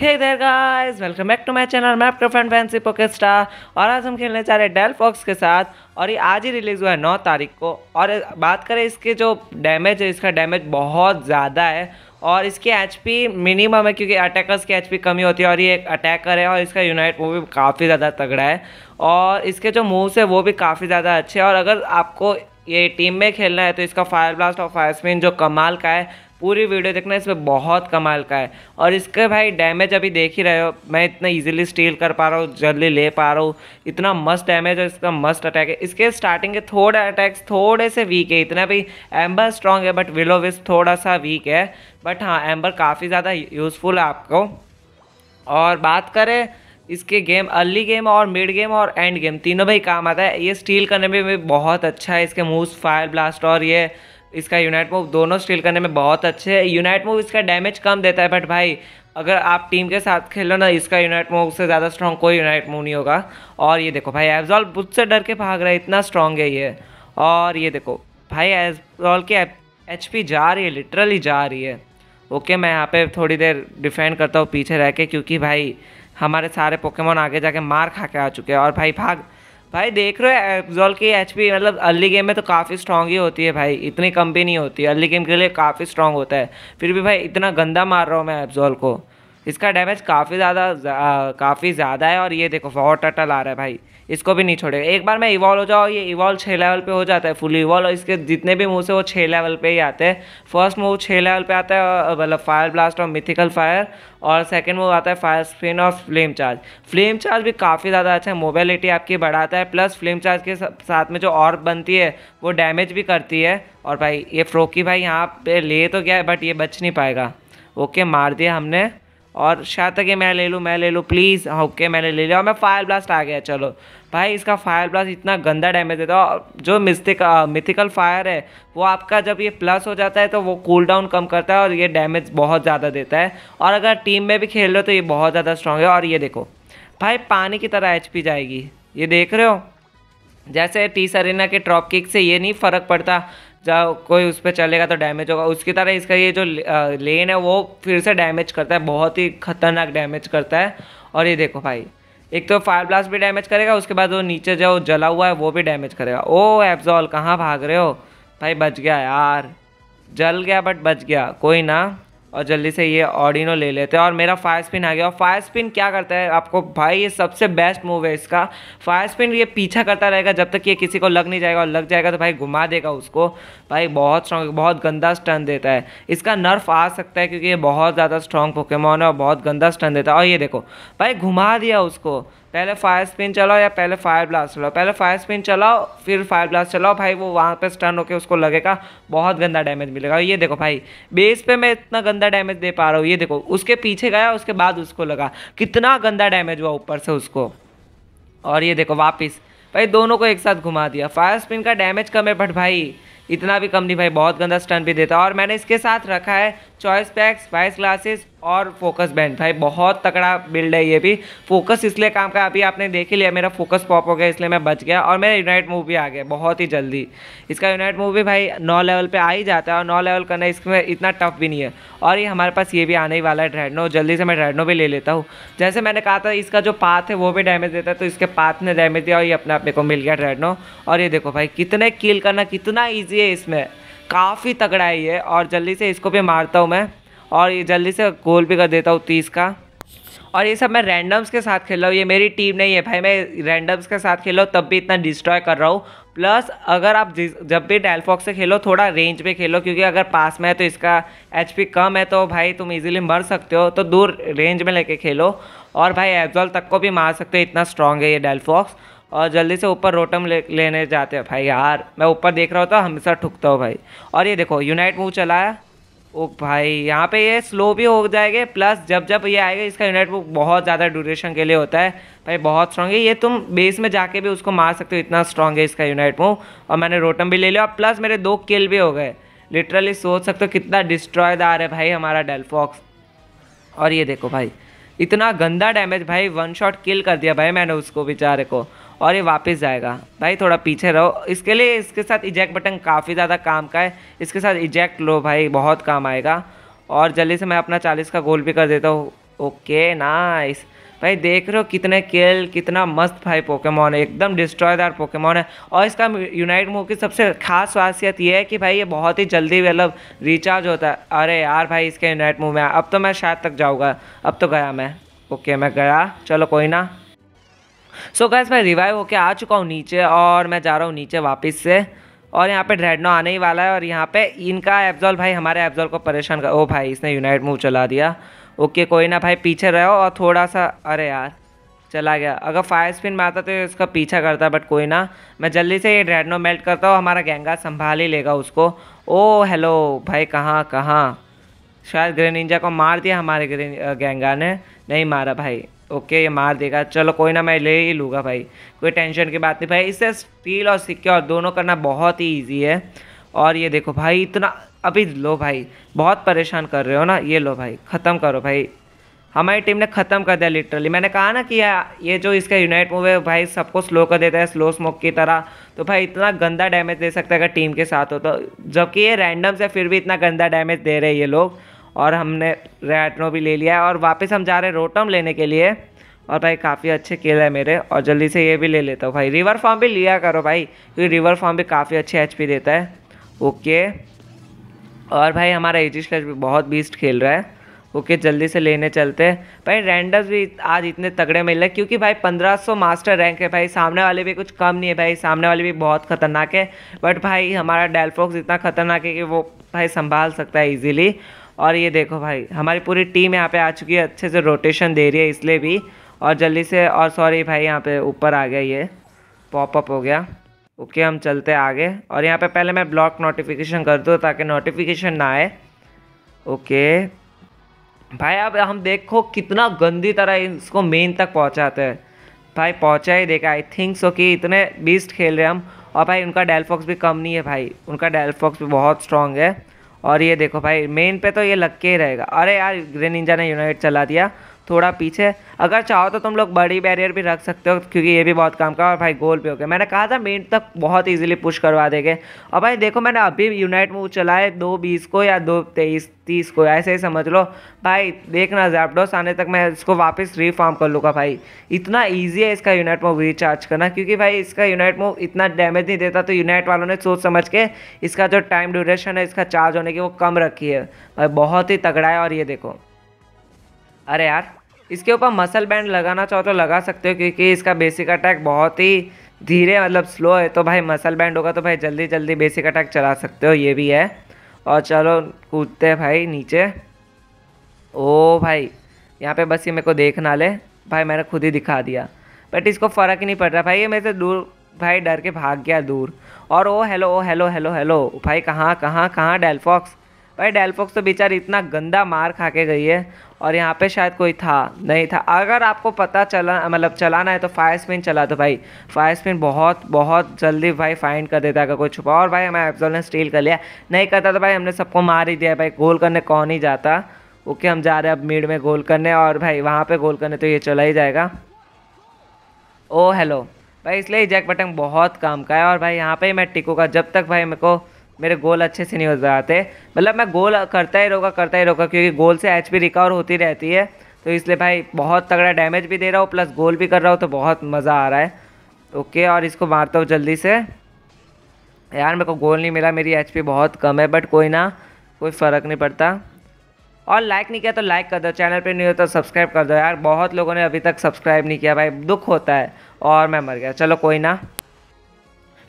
hey there guys welcome back to my channel मैं आपका friend fancy pocket star और आज हम खेलने जा रहे हैं डेल फॉक्स के साथ और ये आज ही रिलीज़ हुआ है नौ तारीख को और बात करें इसके जो डैमेज है इसका डैमेज बहुत ज़्यादा है और इसकी एच मिनिमम है क्योंकि अटैकर्स की एच कमी होती है और ये एक अटैकर है और इसका यूनाइट वो भी काफ़ी ज़्यादा तगड़ा है और इसके जो मूव्स है वो भी काफ़ी ज़्यादा अच्छे हैं और अगर आपको ये टीम में खेलना है तो इसका फायर ब्लास्ट और फायर स्पिन जो कमाल का है पूरी वीडियो देखना इसमें बहुत कमाल का है और इसके भाई डैमेज अभी देख ही रहे हो मैं इतना इजीली स्टील कर पा रहा हूँ जल्दी ले पा रहा हूँ इतना मस्त डैमेज है इसका मस्त अटैक है इसके स्टार्टिंग के थोड़े अटैक्स थोड़े से वीक है इतना भी एम्बर स्ट्रांग है बट विलो विस थोड़ा सा वीक है बट हाँ एम्बर काफ़ी ज़्यादा यूज़फुल है आपको और बात करें इसके गेम अर्ली गेम और मिड गेम और एंड गेम तीनों भाई काम आता है ये स्टील करने में भी बहुत अच्छा है इसके मूव्स फायर ब्लास्ट और ये इसका यूनाइट मूव दोनों स्टील करने में बहुत अच्छे है यूनाइट मूव इसका डैमेज कम देता है बट भाई अगर आप टीम के साथ खेलो ना इसका यूनाइट मूव से ज़्यादा स्ट्रॉन्ग कोई यूनाइट मूव नहीं होगा और ये देखो भाई एब्जॉल मुझसे डर के भाग रहा है इतना स्ट्रॉन्ग है ये और ये देखो भाई एब्जॉल की एच जा रही है लिटरली जा रही है ओके मैं यहाँ पर थोड़ी देर डिफेंड करता हूँ पीछे रह के क्योंकि भाई हमारे सारे पोकेमोन आगे जाके मार खा के आ चुके हैं और भाई भाग भाई देख रहे हो एप्जॉल की एच मतलब अर्ली गेम में तो काफ़ी स्ट्रॉन्ग ही होती है भाई इतनी कम भी नहीं होती अर्ली गेम के लिए काफ़ी स्ट्रॉन्ग होता है फिर भी भाई इतना गंदा मार रहा हूँ मैं एप्जॉल को इसका डैमेज काफ़ी ज़्यादा काफ़ी ज़्यादा है और ये देखो फॉर टटल आ रहा है भाई इसको भी नहीं छोड़ेगा एक बार मैं इवॉल्व हो जाओ ये इवॉल्व छः लेवल पे हो जाता है फुल इवॉल्व और इसके जितने भी मूव से वो छः लेवल पे ही आते हैं फर्स्ट मूव छः लेवल पे आता है मतलब फायर ब्लास्ट और मिथिकल फायर और सेकंड मूव आता है फायर स्पिन और फ्लेम चार्ज फ्लेम चार्ज भी काफ़ी ज़्यादा अच्छा है मोबिलिटी आपकी बढ़ाता है प्लस फ्लेम चार्ज के साथ में जो और बनती है वो डैमेज भी करती है और भाई ये फ्रोकी भाई यहाँ पे ले तो गया है बट ये बच नहीं पाएगा ओके मार दिया हमने और शायद कि मैं ले लूँ मैं ले लूँ प्लीज़ ओके मैंने ले लिया और मैं फायर ब्लास्ट आ गया चलो भाई इसका फायर ब्लास्ट इतना गंदा डैमेज देता है और जो मिस्टिक मिथिकल फायर है वो आपका जब ये प्लस हो जाता है तो वो कूल डाउन कम करता है और ये डैमेज बहुत ज़्यादा देता है और अगर टीम में भी खेल रहे हो तो ये बहुत ज़्यादा स्ट्रॉन्ग है और ये देखो भाई पानी की तरह एच जाएगी ये देख रहे हो जैसे टी सरीना के ट्रॉप किक से ये नहीं फ़र्क पड़ता जब कोई उस पर चलेगा तो डैमेज होगा उसकी तरह इसका ये जो लेन है वो फिर से डैमेज करता है बहुत ही खतरनाक डैमेज करता है और ये देखो भाई एक तो फायर ब्लास्ट भी डैमेज करेगा उसके बाद वो नीचे जो जला हुआ है वो भी डैमेज करेगा ओ एब्जॉल कहाँ भाग रहे हो भाई बच गया यार जल गया बट बच गया कोई ना और जल्दी से ये ऑडिनो ले लेते हैं और मेरा फायर स्पिन आ गया और फायर स्पिन क्या करता है आपको भाई ये सबसे बेस्ट मूव है इसका फायर स्पिन ये पीछा करता रहेगा जब तक ये किसी को लग नहीं जाएगा और लग जाएगा तो भाई घुमा देगा उसको भाई बहुत स्ट्रॉन्ग बहुत गंदा स्टन देता है इसका नर्फ आ सकता है क्योंकि ये बहुत ज़्यादा स्ट्रॉन्ग पोकेमोन है और बहुत गंदा स्टन देता है और ये देखो भाई घुमा दिया उसको पहले फायर स्पिन चलाओ या पहले फायर ब्लास्ट चलाओ पहले फायर स्पिन चलाओ फिर फायर ब्लास्ट चलाओ भाई वो वहाँ पे स्टन होकर उसको लगेगा बहुत गंदा डैमेज मिलेगा ये देखो भाई बेस पे मैं इतना गंदा डैमेज दे पा रहा हूँ ये देखो उसके पीछे गया उसके बाद उसको लगा कितना गंदा डैमेज हुआ ऊपर से उसको और ये देखो वापिस भाई दोनों को एक साथ घुमा दिया फायर स्पिन का डैमेज कम है बट भाई इतना भी कम नहीं भाई बहुत गंदा स्टन भी देता और मैंने इसके साथ रखा है चॉइस पैक्स वाइस ग्लासेस और फोकस बैंड भाई बहुत तकड़ा बिल्ड है ये भी फोकस इसलिए काम का अभी आपने देख ही लिया मेरा फोकस पॉप हो गया इसलिए मैं बच गया और मेरा यूनाइट मूव भी आ गया बहुत ही जल्दी इसका यूनाइट मूव भी भाई नौ लेवल पर आ ही जाता है और नौ लेवल करना इसमें इतना टफ भी नहीं है और ये हमारे पास ये भी आने ही वाला है ड्रेडनो जल्दी से मैं ड्रेडनो भी ले लेता हूँ जैसे मैंने कहा था इसका जो पाथ है वो भी डैमेज देता है तो इसके पाथ ने डैमेज दिया और ये अपने आप मेरे को मिल गया ड्रेडनो और ये देखो भाई कितने किल करना कितना ईजी है इसमें काफ़ी तगड़ा है ये और जल्दी से इसको भी मारता हूँ मैं और ये जल्दी से गोल भी कर देता हूँ तीस का और ये सब मैं रैंडम्स के साथ खेल रहा हूँ ये मेरी टीम नहीं है भाई मैं रैंडम्स के साथ खेल रहा हूँ तब भी इतना डिस्ट्रॉय कर रहा हूँ प्लस अगर आप जब भी डेलफॉक्स से खेलो थोड़ा रेंज पे खेलो क्योंकि अगर पास में है तो इसका एच कम है तो भाई तुम इजीली मर सकते हो तो दूर रेंज में लेके खेलो और भाई एब्जॉल तक को भी मार सकते हो इतना स्ट्रांग है ये डेलफॉक्स और जल्दी से ऊपर रोटम ले लेने जाते हो भाई यार मैं ऊपर देख रहा होता हमेशा ठुकता हूँ भाई और ये देखो यूनाइट मूव चलाया ओ भाई यहाँ पे ये स्लो भी हो जाएंगे प्लस जब जब ये आएगा इसका यूनिट वो बहुत ज़्यादा ड्यूरेशन के लिए होता है भाई बहुत स्ट्रॉन्ग है ये तुम बेस में जाके भी उसको मार सकते हो इतना स्ट्रांग है इसका यूनिट मूव और मैंने रोटम भी ले लिया और प्लस मेरे दो किल भी हो गए लिटरली सोच सकते हो कितना आ है भाई हमारा डेलफॉक्स और ये देखो भाई इतना गंदा डैमेज भाई वन शॉट किल कर दिया भाई मैंने उसको बेचारे को और ये वापस जाएगा भाई थोड़ा पीछे रहो इसके लिए इसके साथ इजैक्ट बटन काफ़ी ज़्यादा काम का है इसके साथ इजैक्ट लो भाई बहुत काम आएगा और जल्दी से मैं अपना चालीस का गोल भी कर देता हूँ ओके नाइस भाई देख रहे हो कितने केल कितना मस्त भाई पोकेमॉन है एकदम डिस्ट्रॉयदार पोकेमॉन है और इसका यूनाइट मूव की सबसे खास खासियत ये है कि भाई ये बहुत ही जल्दी मतलब रिचार्ज होता है अरे यार भाई इसके यूनाइट मूव में अब तो मैं शायद तक जाऊँगा अब तो गया मैं ओके मैं गया चलो कोई ना सो गैस मैं रिवाइव होके आ चुका हूँ नीचे और मैं जा रहा हूँ नीचे वापस से और यहाँ पे ड्रेडनो आने ही वाला है और यहाँ पे इनका एफजॉल भाई हमारे एफजॉल को परेशान कर ओ भाई इसने यूनाइट मूव चला दिया ओके कोई ना भाई पीछे रहो और थोड़ा सा अरे यार चला गया अगर फायर स्पिन मारता तो इसका पीछा करता बट कोई ना मैं जल्दी से ये ड्रेडनो मेल्ट करता हूँ हमारा गेंगा संभाल ही लेगा उसको ओ हेलो भाई कहाँ कहाँ शायद ग्रेनिंजा को मार दिया हमारे ग्रेन गेंगा ने नहीं मारा भाई ओके ये मार देगा चलो कोई ना मैं ले ही लूँगा भाई कोई टेंशन की बात नहीं भाई इससे स्टील और सिक्के और दोनों करना बहुत ही ईजी है और ये देखो भाई इतना अभी लो भाई बहुत परेशान कर रहे हो ना ये लो भाई ख़त्म करो भाई हमारी टीम ने ख़त्म कर दिया लिटरली मैंने कहा ना कि ये जो इसका यूनाइट मूव है भाई सबको स्लो कर देता है स्लो स्मोक की तरह तो भाई इतना गंदा डैमेज दे सकता है अगर टीम के साथ हो तो जबकि ये रैंडम से फिर भी इतना गंदा डैमेज दे रहे हैं ये लोग और हमने रेटनो भी ले लिया है और वापस हम जा रहे हैं रोटम लेने के लिए और भाई काफ़ी अच्छे केले है मेरे और जल्दी से ये भी ले लेता हूँ भाई रिवर फॉर्म भी लिया करो भाई क्योंकि रिवर फॉर्म भी काफ़ी अच्छे एच देता है ओके और भाई हमारा एजी स्लैश भी बहुत बीस्ट खेल रहा है ओके जल्दी से लेने चलते हैं भाई रैंडम्स भी आज इतने तगड़े मिल रहे क्योंकि भाई 1500 मास्टर रैंक है भाई सामने वाले भी कुछ कम नहीं है भाई सामने वाले भी बहुत खतरनाक है बट भाई हमारा डेलफॉक्स इतना खतरनाक है कि वो भाई संभाल सकता है इजीली और ये देखो भाई हमारी पूरी टीम यहाँ पे आ चुकी है अच्छे से रोटेशन दे रही है इसलिए भी और जल्दी से और सॉरी भाई यहाँ पे ऊपर आ गया ये पॉपअप हो गया ओके हम चलते आगे और यहाँ पे पहले मैं ब्लॉक नोटिफिकेशन कर दूँ ताकि नोटिफिकेशन ना आए ओके भाई अब हम देखो कितना गंदी तरह इसको मेन तक पहुँचाते हैं भाई पहुँचा ही देखा आई थिंक सो कि इतने बीस्ट खेल रहे हम और भाई उनका डेलफॉक्स भी कम नहीं है भाई उनका डेलफॉक्स भी बहुत स्ट्रांग है और ये देखो भाई मेन पे तो ये लग के ही रहेगा अरे यार ग्रेनिंजा ने यूनाइट चला दिया थोड़ा पीछे अगर चाहो तो तुम लोग बड़ी बैरियर भी रख सकते हो क्योंकि ये भी बहुत काम का और भाई गोल पे हो गया मैंने कहा था मेन तक बहुत इजीली पुश करवा देंगे और भाई देखो मैंने अभी यूनाइट मूव चलाए दो बीस को या दो तेईस तीस को ऐसे ही समझ लो भाई देखना जैपडोस आने तक मैं इसको वापस रीफॉर्म कर लूँगा भाई इतना ईजी है इसका यूनाइट मूव रिचार्ज करना क्योंकि भाई इसका यूनाइट मूव इतना डैमेज नहीं देता तो यूनाइट वालों ने सोच समझ के इसका जो टाइम ड्यूरेशन है इसका चार्ज होने की वो कम रखी है भाई बहुत ही तगड़ा है और ये देखो अरे यार इसके ऊपर मसल बैंड लगाना चाहो तो लगा सकते हो क्योंकि इसका बेसिक अटैक बहुत ही धीरे मतलब स्लो है तो भाई मसल बैंड होगा तो भाई जल्दी जल्दी बेसिक अटैक चला सकते हो ये भी है और चलो कूदते भाई नीचे ओ भाई यहाँ पे बस ये मेरे को देखना ले भाई मैंने खुद ही दिखा दिया बट इसको फ़र्क ही नहीं पड़ रहा भाई ये मेरे से दूर भाई डर के भाग गया दूर और ओ हेलो ओ हेलो हेलो हेलो भाई कहाँ कहाँ कहाँ डेलफॉक्स भाई डेलफोक्स तो बेचार इतना गंदा मार खा के गई है और यहाँ पे शायद कोई था नहीं था अगर आपको पता चला मतलब चलाना है तो फायर स्पिन चला दो भाई फायर स्पिन बहुत बहुत जल्दी भाई फाइंड कर देता है अगर कोई छुपा और भाई हमें एप्सोल ने स्टील कर लिया नहीं करता तो भाई हमने सबको मार ही दिया भाई गोल करने कौन ही जाता ओके हम जा रहे हैं अब मिड में गोल करने और भाई वहाँ पर गोल करने तो ये चला ही जाएगा ओ oh, हेलो भाई इसलिए जैक बटन बहुत काम का है और भाई यहाँ पर ही मैं टिकूँगा जब तक भाई मेरे को मेरे गोल अच्छे से नहीं हो जाते मतलब मैं गोल करता ही रोका करता ही रोका क्योंकि गोल से एच रिकवर होती रहती है तो इसलिए भाई बहुत तगड़ा डैमेज भी दे रहा हूँ प्लस गोल भी कर रहा हूँ तो बहुत मज़ा आ रहा है ओके और इसको मारता हूँ जल्दी से यार मेरे को गोल नहीं मिला मेरी एच बहुत कम है बट कोई ना कोई फ़र्क नहीं पड़ता और लाइक नहीं किया तो लाइक कर दो चैनल पे नहीं हो तो सब्सक्राइब कर दो यार बहुत लोगों ने अभी तक सब्सक्राइब नहीं किया भाई दुख होता है और मैं मर गया चलो कोई ना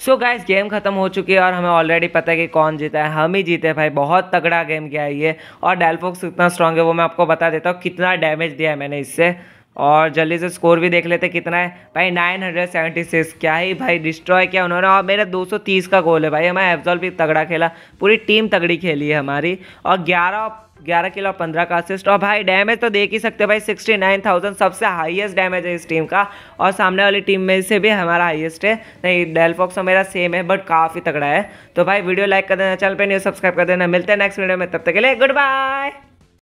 सो so गाइस गेम खत्म हो चुकी है और हमें ऑलरेडी पता है कि कौन जीता है हम ही जीते भाई बहुत तगड़ा गेम किया है ये और डेलफोक्स इतना स्ट्रांग है वो मैं आपको बता देता हूँ कितना डैमेज दिया है मैंने इससे और जल्दी से स्कोर भी देख लेते कितना है भाई 976 क्या ही भाई डिस्ट्रॉय किया उन्होंने और मेरा 230 का गोल है भाई हमारे एफजॉल भी तगड़ा खेला पूरी टीम तगड़ी खेली है हमारी और 11 ग्यारह किलो पंद्रह का असिस्ट और भाई डैमेज तो देख ही सकते भाई सिक्सटी नाइन थाउजेंड सबसे हाईएस्ट डैमेज है इस टीम का और सामने वाली टीम में से भी हमारा हाईएस्ट है नहीं डेलफॉक्स तो मेरा सेम है बट काफ़ी तगड़ा है तो भाई वीडियो लाइक कर देना चैनल पर न्यू सब्सक्राइब कर देना मिलते हैं नेक्स्ट वीडियो में तब तक के लिए गुड बाय